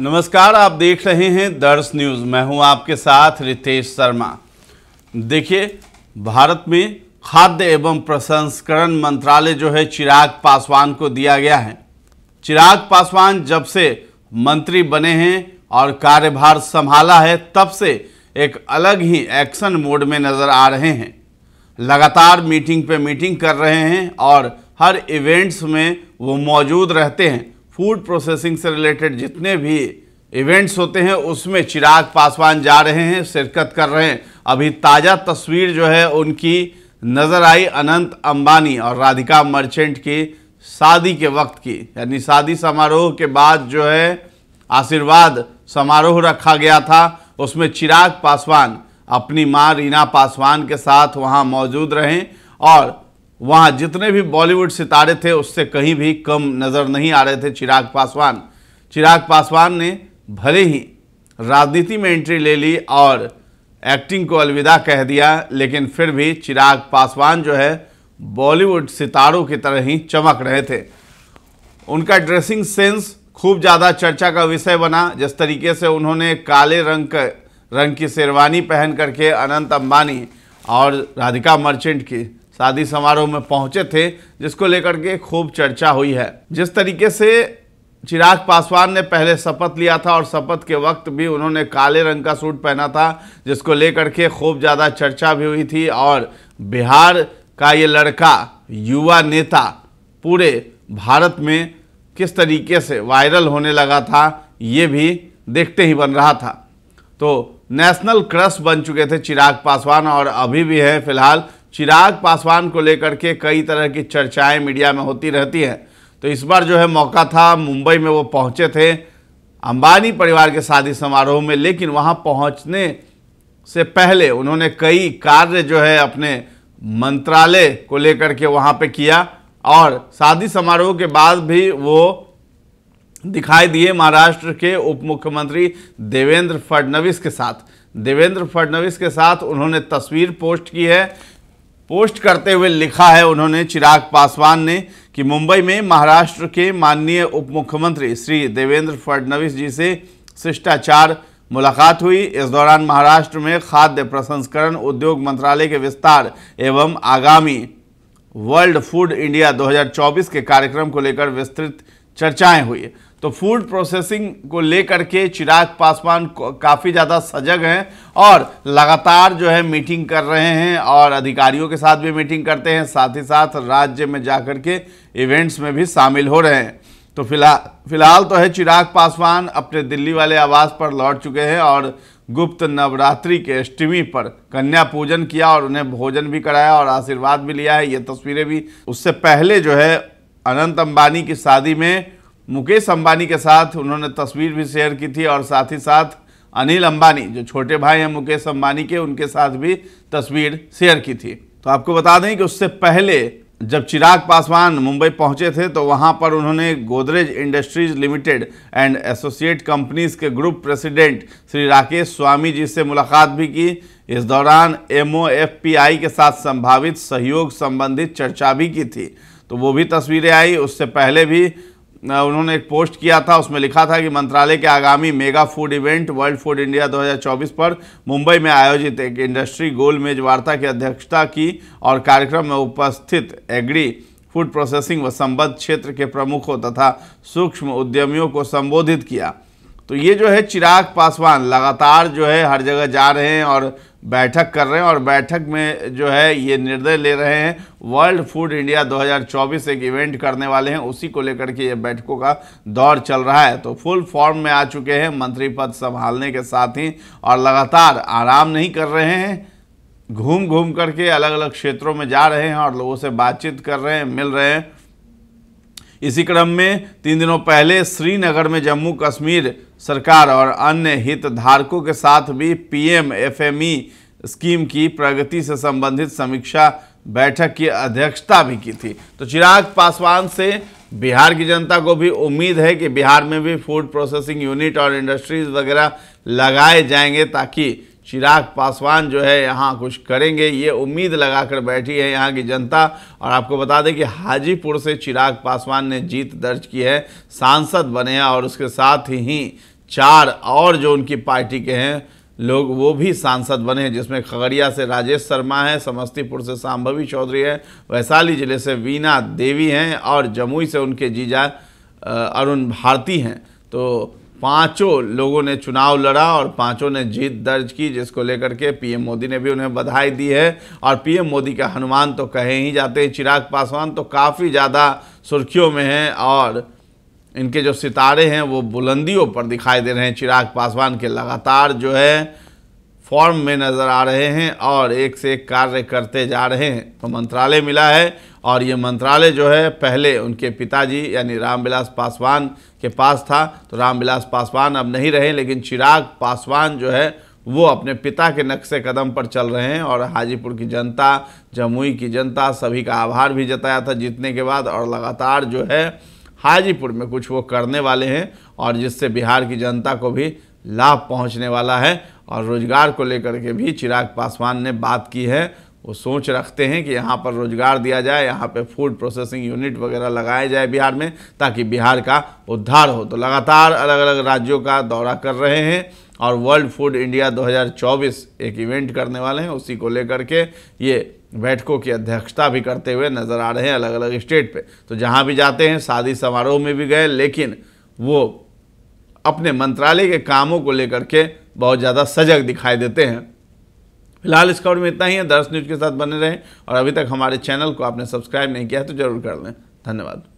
नमस्कार आप देख रहे हैं दर्श न्यूज़ मैं हूं आपके साथ रितेश शर्मा देखिए भारत में खाद्य एवं प्रसंस्करण मंत्रालय जो है चिराग पासवान को दिया गया है चिराग पासवान जब से मंत्री बने हैं और कार्यभार संभाला है तब से एक अलग ही एक्शन मोड में नज़र आ रहे हैं लगातार मीटिंग पे मीटिंग कर रहे हैं और हर इवेंट्स में वो मौजूद रहते हैं फूड प्रोसेसिंग से रिलेटेड जितने भी इवेंट्स होते हैं उसमें चिराग पासवान जा रहे हैं शिरकत कर रहे हैं अभी ताज़ा तस्वीर जो है उनकी नज़र आई अनंत अंबानी और राधिका मर्चेंट की शादी के वक्त की यानी शादी समारोह के बाद जो है आशीर्वाद समारोह रखा गया था उसमें चिराग पासवान अपनी माँ रीना पासवान के साथ वहाँ मौजूद रहें और वहाँ जितने भी बॉलीवुड सितारे थे उससे कहीं भी कम नज़र नहीं आ रहे थे चिराग पासवान चिराग पासवान ने भले ही राजनीति में एंट्री ले ली और एक्टिंग को अलविदा कह दिया लेकिन फिर भी चिराग पासवान जो है बॉलीवुड सितारों की तरह ही चमक रहे थे उनका ड्रेसिंग सेंस खूब ज़्यादा चर्चा का विषय बना जिस तरीके से उन्होंने काले रंग का रंग की शेरवानी पहन करके अनंत अंबानी और राधिका मर्चेंट की शादी समारोह में पहुंचे थे जिसको लेकर के खूब चर्चा हुई है जिस तरीके से चिराग पासवान ने पहले शपथ लिया था और शपथ के वक्त भी उन्होंने काले रंग का सूट पहना था जिसको लेकर के खूब ज़्यादा चर्चा भी हुई थी और बिहार का ये लड़का युवा नेता पूरे भारत में किस तरीके से वायरल होने लगा था ये भी देखते ही बन रहा था तो नेशनल क्रश बन चुके थे चिराग पासवान और अभी भी हैं फिलहाल चिराग पासवान को लेकर के कई तरह की चर्चाएं मीडिया में होती रहती हैं तो इस बार जो है मौका था मुंबई में वो पहुंचे थे अंबानी परिवार के शादी समारोह में लेकिन वहां पहुंचने से पहले उन्होंने कई कार्य जो है अपने मंत्रालय को लेकर के वहां पे किया और शादी समारोह के बाद भी वो दिखाई दिए महाराष्ट्र के उप मुख्यमंत्री देवेंद्र फडणवीस के साथ देवेंद्र फडणवीस के साथ उन्होंने तस्वीर पोस्ट की है पोस्ट करते हुए लिखा है उन्होंने चिराग पासवान ने कि मुंबई में महाराष्ट्र के माननीय उप मुख्यमंत्री श्री देवेंद्र फडणवीस जी से शिष्टाचार मुलाकात हुई इस दौरान महाराष्ट्र में खाद्य प्रसंस्करण उद्योग मंत्रालय के विस्तार एवं आगामी वर्ल्ड फूड इंडिया 2024 के कार्यक्रम को लेकर विस्तृत चर्चाएं हुई तो फूड प्रोसेसिंग को लेकर के चिराग पासवान काफ़ी ज़्यादा सजग हैं और लगातार जो है मीटिंग कर रहे हैं और अधिकारियों के साथ भी मीटिंग करते हैं साथ ही साथ राज्य में जा कर के इवेंट्स में भी शामिल हो रहे हैं तो फिलहाल फिलहाल तो है चिराग पासवान अपने दिल्ली वाले आवास पर लौट चुके हैं और गुप्त नवरात्रि के अष्टमी पर कन्या पूजन किया और उन्हें भोजन भी कराया और आशीर्वाद भी लिया है ये तस्वीरें भी उससे पहले जो है अनंत अंबानी की शादी में मुकेश अंबानी के साथ उन्होंने तस्वीर भी शेयर की थी और साथ ही साथ अनिल अंबानी जो छोटे भाई हैं मुकेश अंबानी के उनके साथ भी तस्वीर शेयर की थी तो आपको बता दें कि उससे पहले जब चिराग पासवान मुंबई पहुंचे थे तो वहां पर उन्होंने Godrej industries limited and associate companies के ग्रुप प्रेसिडेंट श्री राकेश स्वामी जी से मुलाकात भी की इस दौरान एम के साथ संभावित सहयोग संबंधित चर्चा भी की थी तो वो भी तस्वीरें आई उससे पहले भी उन्होंने एक पोस्ट किया था उसमें लिखा था कि मंत्रालय के आगामी mega food event world food India 2024 पर मुंबई में आयोजित एक इंडस्ट्री गोल मेज वार्ता की अध्यक्षता की और कार्यक्रम में उपस्थित एग्री फूड प्रोसेसिंग व संबद्ध क्षेत्र के प्रमुखों तथा सूक्ष्म उद्यमियों को संबोधित किया तो ये जो है चिराग पासवान लगातार जो है हर जगह जा रहे हैं और बैठक कर रहे हैं और बैठक में जो है ये निर्णय ले रहे हैं वर्ल्ड फूड इंडिया 2024 एक इवेंट करने वाले हैं उसी को लेकर के ये बैठकों का दौर चल रहा है तो फुल फॉर्म में आ चुके हैं मंत्री पद संभालने के साथ ही और लगातार आराम नहीं कर रहे हैं घूम घूम करके अलग अलग क्षेत्रों में जा रहे हैं और लोगों से बातचीत कर रहे हैं मिल रहे हैं इसी क्रम में तीन दिनों पहले श्रीनगर में जम्मू कश्मीर सरकार और अन्य हितधारकों के साथ भी पीएम एफएमई स्कीम की प्रगति से संबंधित समीक्षा बैठक की अध्यक्षता भी की थी तो चिराग पासवान से बिहार की जनता को भी उम्मीद है कि बिहार में भी फूड प्रोसेसिंग यूनिट और इंडस्ट्रीज वगैरह लगाए जाएंगे ताकि चिराग पासवान जो है यहाँ कुछ करेंगे ये उम्मीद लगाकर बैठी है यहाँ की जनता और आपको बता दें कि हाजीपुर से चिराग पासवान ने जीत दर्ज की है सांसद बने हैं और उसके साथ ही चार और जो उनकी पार्टी के हैं लोग वो भी सांसद बने हैं जिसमें खगड़िया से राजेश शर्मा हैं समस्तीपुर से सांभवी चौधरी हैं वैशाली जिले से वीना देवी हैं और जमुई से उनके जीजा अरुण भारती हैं तो पांचों लोगों ने चुनाव लड़ा और पांचों ने जीत दर्ज की जिसको लेकर के पीएम मोदी ने भी उन्हें बधाई दी है और पीएम मोदी का हनुमान तो कहे ही जाते हैं चिराग पासवान तो काफ़ी ज़्यादा सुर्खियों में हैं और इनके जो सितारे हैं वो बुलंदियों पर दिखाई दे रहे हैं चिराग पासवान के लगातार जो है फॉर्म में नज़र आ रहे हैं और एक से एक कार्य करते जा रहे हैं तो मंत्रालय मिला है और ये मंत्रालय जो है पहले उनके पिताजी यानी रामविलास पासवान के पास था तो रामविलास पासवान अब नहीं रहे लेकिन चिराग पासवान जो है वो अपने पिता के नक्शे कदम पर चल रहे हैं और हाजीपुर की जनता जमुई की जनता सभी का आभार भी जताया था जीतने के बाद और लगातार जो है हाजीपुर में कुछ वो करने वाले हैं और जिससे बिहार की जनता को भी लाभ पहुंचने वाला है और रोजगार को लेकर के भी चिराग पासवान ने बात की है वो सोच रखते हैं कि यहाँ पर रोजगार दिया जाए यहाँ पे फूड प्रोसेसिंग यूनिट वगैरह लगाया जाए बिहार में ताकि बिहार का उद्धार हो तो लगातार अलग अलग राज्यों का दौरा कर रहे हैं और वर्ल्ड फूड इंडिया 2024 एक इवेंट करने वाले हैं उसी को लेकर के ये बैठकों की अध्यक्षता भी करते हुए नज़र आ रहे हैं अलग अलग स्टेट पर तो जहाँ भी जाते हैं शादी समारोह में भी गए लेकिन वो अपने मंत्रालय के कामों को लेकर के बहुत ज़्यादा सजग दिखाई देते हैं फिलहाल इस खबर में इतना ही है दर्श न्यूज़ के साथ बने रहें और अभी तक हमारे चैनल को आपने सब्सक्राइब नहीं किया है तो जरूर कर लें धन्यवाद